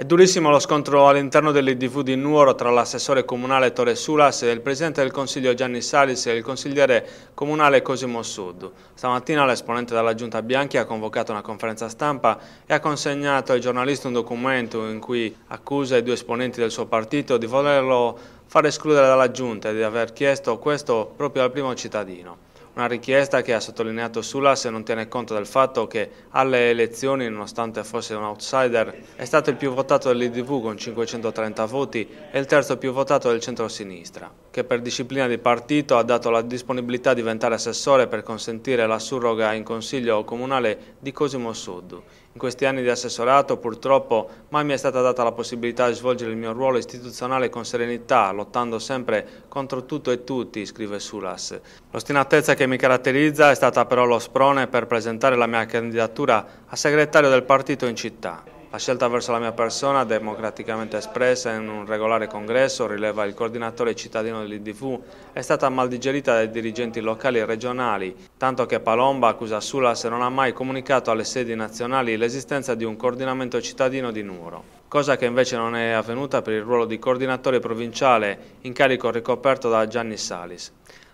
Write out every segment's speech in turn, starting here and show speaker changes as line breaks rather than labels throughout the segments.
È durissimo lo scontro all'interno dell'IDV di Nuoro tra l'assessore comunale Torre Sulas e il presidente del consiglio Gianni Salis e il consigliere comunale Cosimo Sud. Stamattina l'esponente della giunta Bianchi ha convocato una conferenza stampa e ha consegnato ai giornalisti un documento in cui accusa i due esponenti del suo partito di volerlo far escludere dalla giunta e di aver chiesto questo proprio al primo cittadino una richiesta che ha sottolineato se non tiene conto del fatto che alle elezioni, nonostante fosse un outsider, è stato il più votato dell'IDV con 530 voti e il terzo più votato del centro-sinistra che per disciplina di partito ha dato la disponibilità a diventare assessore per consentire la surroga in consiglio comunale di Cosimo Sud. In questi anni di assessorato purtroppo mai mi è stata data la possibilità di svolgere il mio ruolo istituzionale con serenità, lottando sempre contro tutto e tutti, scrive Sulas. L'ostinatezza che mi caratterizza è stata però lo sprone per presentare la mia candidatura a segretario del partito in città. La scelta verso la mia persona, democraticamente espressa in un regolare congresso, rileva il coordinatore cittadino dell'IDV, è stata mal digerita dai dirigenti locali e regionali, tanto che Palomba accusa Sulas non ha mai comunicato alle sedi nazionali l'esistenza di un coordinamento cittadino di Nuoro, cosa che invece non è avvenuta per il ruolo di coordinatore provinciale, incarico ricoperto da Gianni Salis.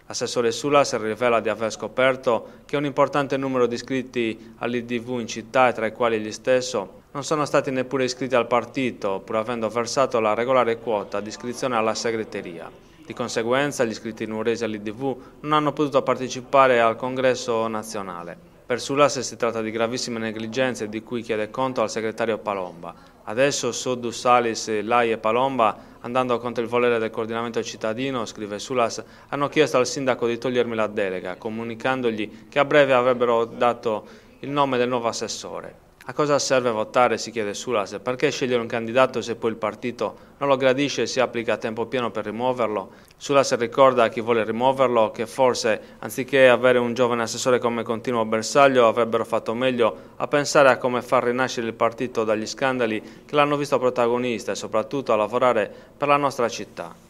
L'assessore Sulas rivela di aver scoperto che un importante numero di iscritti all'IDV in città, e tra i quali gli stesso, non sono stati neppure iscritti al partito, pur avendo versato la regolare quota di iscrizione alla segreteria. Di conseguenza gli iscritti nuoresi all'IDV non hanno potuto partecipare al congresso nazionale. Per Sulas si tratta di gravissime negligenze di cui chiede conto al segretario Palomba. Adesso Soddu Salis, Lai e Palomba, andando contro il volere del coordinamento cittadino, scrive Sulas, hanno chiesto al sindaco di togliermi la delega, comunicandogli che a breve avrebbero dato il nome del nuovo assessore. A cosa serve votare, si chiede Sulas, perché scegliere un candidato se poi il partito non lo gradisce e si applica a tempo pieno per rimuoverlo? Sulas ricorda a chi vuole rimuoverlo che forse, anziché avere un giovane assessore come continuo bersaglio, avrebbero fatto meglio a pensare a come far rinascere il partito dagli scandali che l'hanno visto protagonista e soprattutto a lavorare per la nostra città.